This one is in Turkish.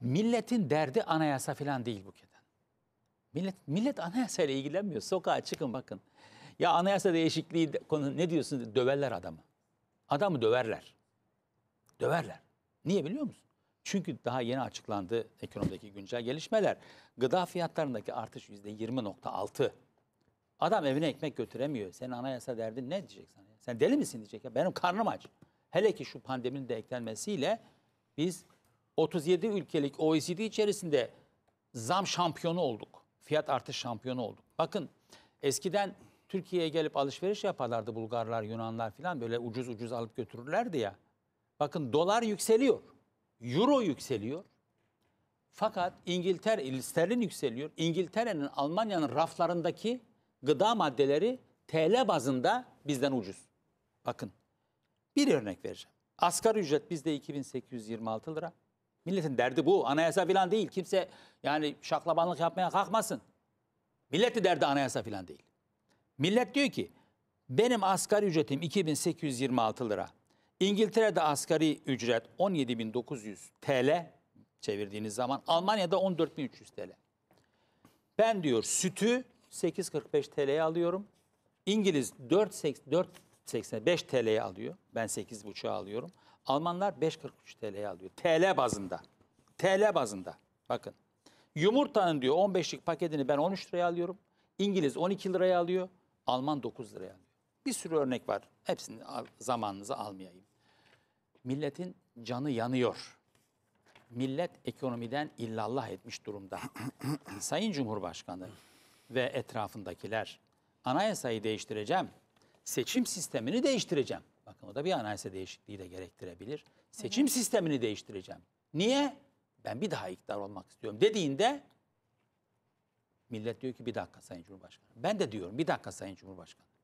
Milletin derdi anayasa falan değil bu keden. Millet, millet anayasa ile ilgilenmiyor. Sokağa çıkın bakın. Ya anayasa değişikliği konu ne diyorsun? Döverler adamı. Adamı döverler. Döverler. Niye biliyor musun? Çünkü daha yeni açıklandı ekonomideki güncel gelişmeler. Gıda fiyatlarındaki artış yüzde %20.6. Adam evine ekmek götüremiyor. Senin anayasa derdin ne diyecek sana? Sen deli misin diyecek ya. Benim karnım aç. Hele ki şu pandeminin de eklenmesiyle biz 37 ülkelik OECD içerisinde zam şampiyonu olduk. Fiyat artış şampiyonu olduk. Bakın eskiden Türkiye'ye gelip alışveriş yaparlardı Bulgarlar, Yunanlar falan böyle ucuz ucuz alıp götürürlerdi ya. Bakın dolar yükseliyor. Euro yükseliyor. Fakat İngiltere, sterlin yükseliyor. İngiltere'nin, Almanya'nın raflarındaki gıda maddeleri TL bazında bizden ucuz. Bakın bir örnek vereceğim. Asgari ücret bizde 2826 lira. Milletin derdi bu. Anayasa falan değil. Kimse yani şaklabanlık yapmaya kalkmasın. Milletin derdi anayasa falan değil. Millet diyor ki benim asgari ücretim 2826 lira. İngiltere'de asgari ücret 17900 TL çevirdiğiniz zaman Almanya'da 14300 TL. Ben diyor sütü 8.45 TL'ye alıyorum. İngiliz 4.85 TL'ye alıyor. Ben 8.5'a alıyorum. Almanlar 5.43 TL'ye alıyor. TL bazında. TL bazında. Bakın. Yumurtanın diyor 15'lik paketini ben 13 liraya alıyorum. İngiliz 12 liraya alıyor. Alman 9 liraya alıyor. Bir sürü örnek var. Hepsini zamanınızı almayayım. Milletin canı yanıyor. Millet ekonomiden illallah etmiş durumda. Sayın Cumhurbaşkanı ve etrafındakiler anayasayı değiştireceğim. Seçim sistemini değiştireceğim konuda bir anayasa değişikliği de gerektirebilir. Seçim evet. sistemini değiştireceğim. Niye? Ben bir daha iktidar olmak istiyorum dediğinde millet diyor ki bir dakika Sayın Cumhurbaşkanı. Ben de diyorum bir dakika Sayın Cumhurbaşkanı.